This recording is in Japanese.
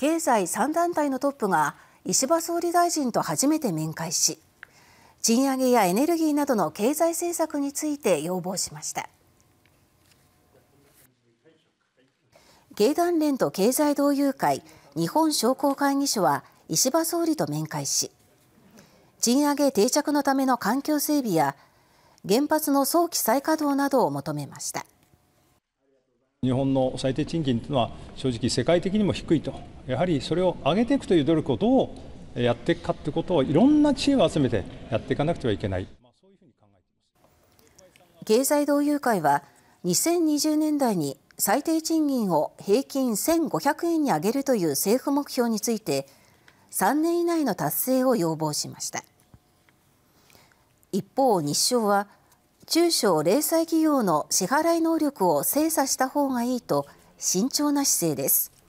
経済3団体のトップが石破総理大臣と初めて面会し賃上げやエネルギーなどの経済政策について要望しました経団連と経済同友会日本商工会議所は石破総理と面会し賃上げ定着のための環境整備や原発の早期再稼働などを求めました。日本の最低賃金というのは正直世界的にも低いとやはりそれを上げていくという努力をどうやっていくかということをいろんな知恵を集めてやっていかなくてはいけない経済同友会は2020年代に最低賃金を平均1500円に上げるという政府目標について3年以内の達成を要望しました一方日商は中小零細企業の支払い能力を精査した方がいいと慎重な姿勢です。